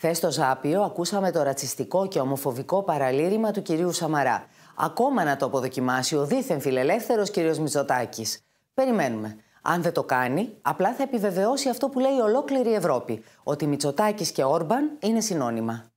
Χθες στο Ζάπιο ακούσαμε το ρατσιστικό και ομοφοβικό παραλήρημα του κυρίου Σαμαρά. Ακόμα να το αποδοκιμάσει ο δίθεν φιλελεύθερος κύριος Μητσοτάκης. Περιμένουμε. Αν δεν το κάνει, απλά θα επιβεβαιώσει αυτό που λέει ολόκληρη η Ευρώπη: Ότι Μητσοτάκης και Όρμπαν είναι συνώνυμα.